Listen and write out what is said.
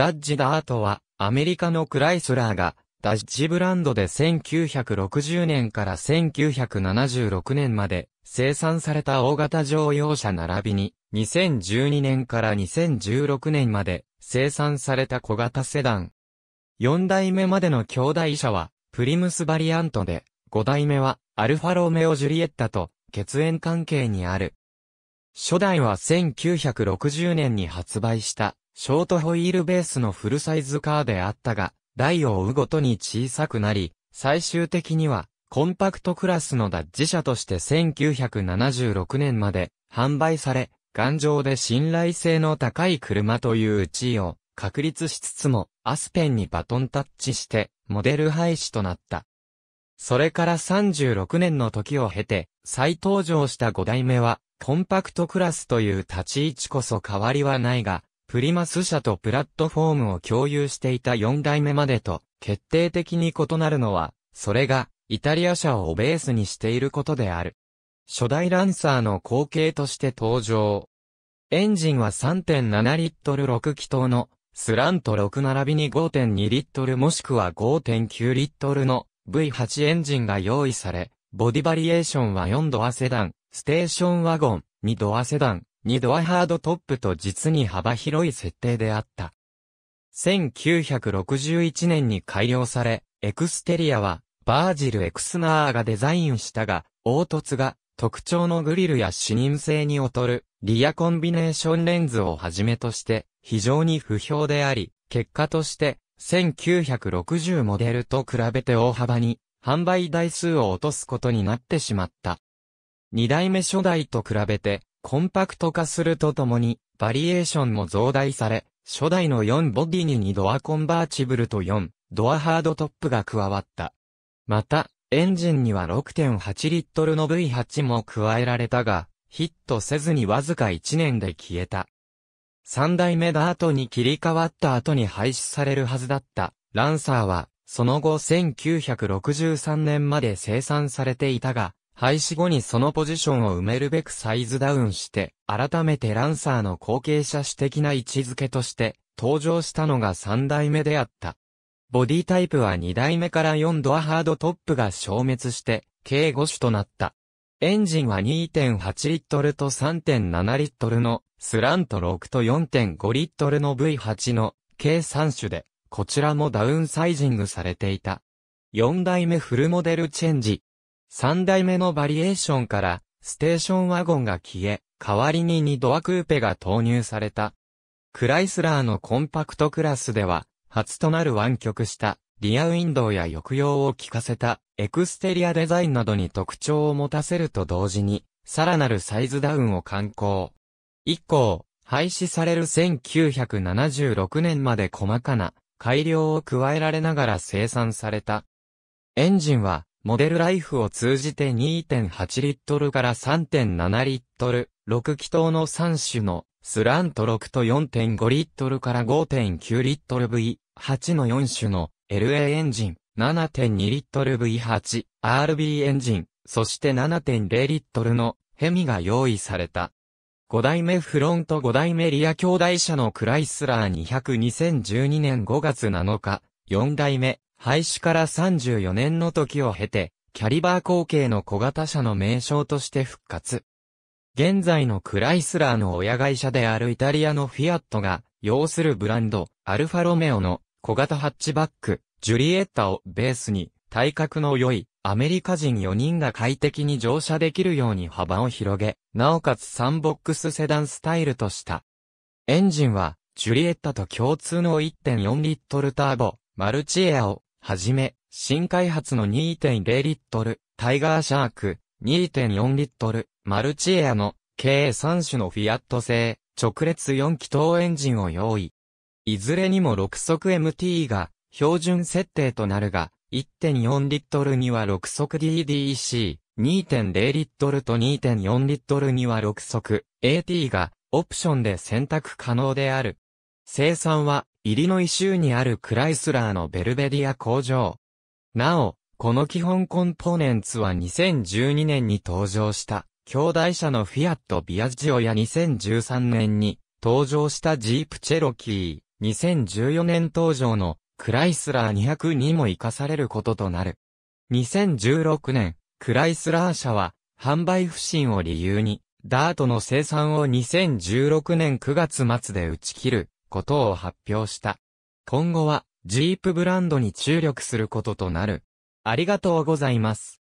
ダッジダートは、アメリカのクライスラーが、ダッジブランドで1960年から1976年まで生産された大型乗用車並びに、2012年から2016年まで生産された小型セダン。4代目までの兄弟車は、プリムスバリアントで、5代目は、アルファロメオ・ジュリエッタと、血縁関係にある。初代は1960年に発売した、ショートホイールベースのフルサイズカーであったが、台を追うごとに小さくなり、最終的には、コンパクトクラスのダッジ車として1976年まで販売され、頑丈で信頼性の高い車という地位を確立しつつも、アスペンにバトンタッチして、モデル廃止となった。それから36年の時を経て、再登場した5代目は、コンパクトクラスという立ち位置こそ変わりはないが、プリマス社とプラットフォームを共有していた4代目までと決定的に異なるのは、それがイタリア社をベースにしていることである。初代ランサーの後継として登場。エンジンは3.7リットル6気筒のスラント6並びに5.2リットルもしくは5.9リットルの V8 エンジンが用意され、ボディバリエーションは4ドアセダン、ステーションワゴン、2ドアセダン、二ドアハードトップと実に幅広い設定であった。1961年に改良され、エクステリアはバージル・エクスナーがデザインしたが、凹凸が特徴のグリルや視認性に劣るリアコンビネーションレンズをはじめとして非常に不評であり、結果として1960モデルと比べて大幅に販売台数を落とすことになってしまった。二代目初代と比べてコンパクト化するとともに、バリエーションも増大され、初代の4ボディに2ドアコンバーチブルと4ドアハードトップが加わった。また、エンジンには6.8リットルの V8 も加えられたが、ヒットせずにわずか1年で消えた。3代目ダートに切り替わった後に廃止されるはずだった、ランサーは、その後1963年まで生産されていたが、廃止後にそのポジションを埋めるべくサイズダウンして、改めてランサーの後継者史的な位置づけとして、登場したのが3代目であった。ボディタイプは2代目から4ドアハードトップが消滅して、計5種となった。エンジンは2.8リットルと3.7リットルのスラント6と4.5リットルの V8 の計3種で、こちらもダウンサイジングされていた。4代目フルモデルチェンジ、三代目のバリエーションから、ステーションワゴンが消え、代わりに二ドアクーペが投入された。クライスラーのコンパクトクラスでは、初となる湾曲したリアウィンドウや抑揚を効かせたエクステリアデザインなどに特徴を持たせると同時に、さらなるサイズダウンを刊行。以降、廃止される1976年まで細かな改良を加えられながら生産された。エンジンはモデルライフを通じて2.8リットルから3.7リットル、6気筒の3種のスラント6と4.5リットルから5.9リットル V8 の4種の LA エンジン、7.2リットル V8、RB エンジン、そして7.0リットルのヘミが用意された。5代目フロント5代目リア兄弟車のクライスラー200 2012年5月7日、4代目廃止から34年の時を経て、キャリバー後継の小型車の名称として復活。現在のクライスラーの親会社であるイタリアのフィアットが、要するブランド、アルファロメオの小型ハッチバック、ジュリエッタをベースに、体格の良いアメリカ人4人が快適に乗車できるように幅を広げ、なおかつサンボックスセダンスタイルとした。エンジンは、ジュリエッタと共通の1.4リットルターボ、マルチエアをはじめ、新開発の2.0リットル、タイガーシャーク、2.4リットル、マルチエアの、計3種のフィアット製、直列4気筒エンジンを用意。いずれにも6速 MT が、標準設定となるが、1.4リットルには6速 d d c 2.0リットルと2.4リットルには6速 AT がオプションで選択可能である。生産はイリノイ州にあるクライスラーのベルベディア工場。なお、この基本コンポーネンツは2012年に登場した、兄弟車のフィアット・ビアッジオや2013年に登場したジープ・チェロキー、2014年登場のクライスラー200にも活かされることとなる。2016年、クライスラー社は、販売不振を理由に、ダートの生産を2016年9月末で打ち切ることを発表した。今後は、ジープブランドに注力することとなる。ありがとうございます。